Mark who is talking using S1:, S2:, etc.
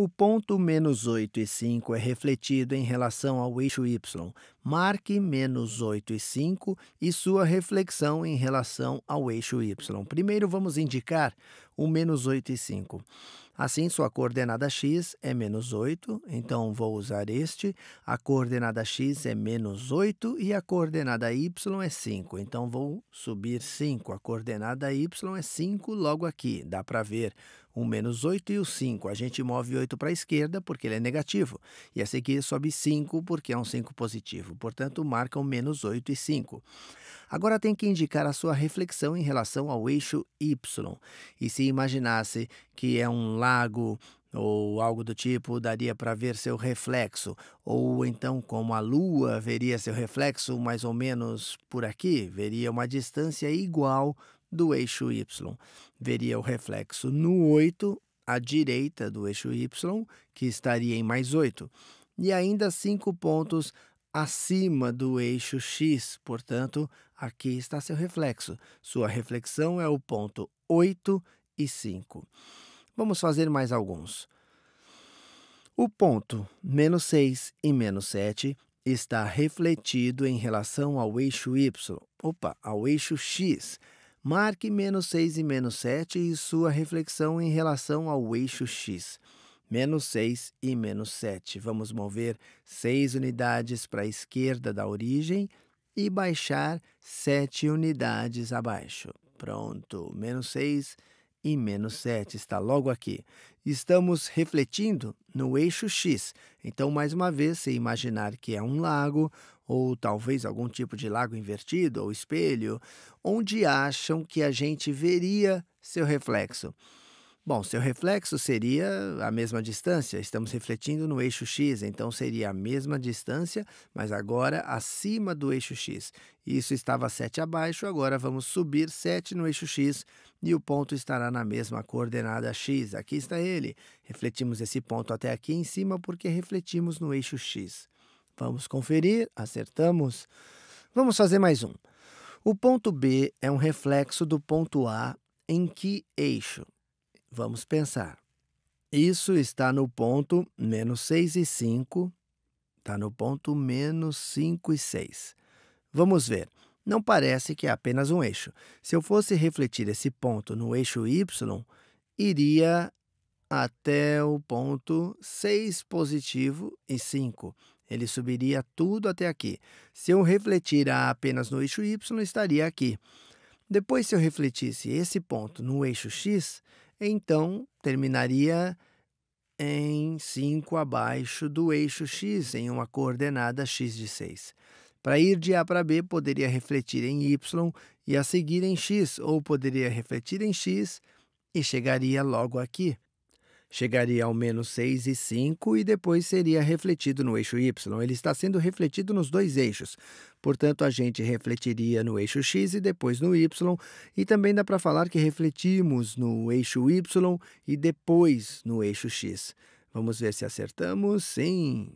S1: O ponto menos 8 e 5 é refletido em relação ao eixo y. Marque menos 8 e 5 e sua reflexão em relação ao eixo y. Primeiro, vamos indicar o menos 8 e 5. Assim, sua coordenada x é menos 8, então vou usar este. A coordenada x é menos 8 e a coordenada y é 5, então vou subir 5. A coordenada y é 5 logo aqui, dá para ver o menos 8 e o 5. A gente move 8 para a esquerda porque ele é negativo, e a seguir sobe 5 porque é um 5 positivo, portanto marcam menos 8 e 5. Agora tem que indicar a sua reflexão em relação ao eixo y, e se imaginasse que é um lago ou algo do tipo, daria para ver seu reflexo, ou então como a lua veria seu reflexo mais ou menos por aqui, veria uma distância igual do eixo y. Veria o reflexo no 8 à direita do eixo y, que estaria em mais 8, e ainda cinco pontos acima do eixo x, portanto, aqui está seu reflexo. Sua reflexão é o ponto 8 e 5. Vamos fazer mais alguns. O ponto menos 6 e menos 7 está refletido em relação ao eixo y, opa, ao eixo x. Marque menos 6 e menos 7 e sua reflexão em relação ao eixo x. Menos 6 e menos 7. Vamos mover 6 unidades para a esquerda da origem e baixar 7 unidades abaixo. Pronto, menos 6 e menos 7 está logo aqui. Estamos refletindo no eixo X. Então, mais uma vez, se imaginar que é um lago, ou talvez algum tipo de lago invertido ou espelho, onde acham que a gente veria seu reflexo. Bom, seu reflexo seria a mesma distância. Estamos refletindo no eixo x, então seria a mesma distância, mas agora acima do eixo x. Isso estava 7 abaixo, agora vamos subir 7 no eixo x e o ponto estará na mesma coordenada x. Aqui está ele. Refletimos esse ponto até aqui em cima porque refletimos no eixo x. Vamos conferir, acertamos. Vamos fazer mais um. O ponto B é um reflexo do ponto A em que eixo? Vamos pensar. Isso está no ponto menos 6 e 5. Está no ponto menos 5 e 6. Vamos ver. Não parece que é apenas um eixo. Se eu fosse refletir esse ponto no eixo y, iria até o ponto 6 positivo e 5. Ele subiria tudo até aqui. Se eu refletir apenas no eixo y, estaria aqui. Depois, se eu refletisse esse ponto no eixo x, então terminaria em 5 abaixo do eixo x, em uma coordenada x de 6. Para ir de A para B, poderia refletir em Y e a seguir em X, ou poderia refletir em X e chegaria logo aqui chegaria ao menos e 5 e depois seria refletido no eixo Y. Ele está sendo refletido nos dois eixos. Portanto, a gente refletiria no eixo X e depois no Y. E também dá para falar que refletimos no eixo Y e depois no eixo X. Vamos ver se acertamos. Sim,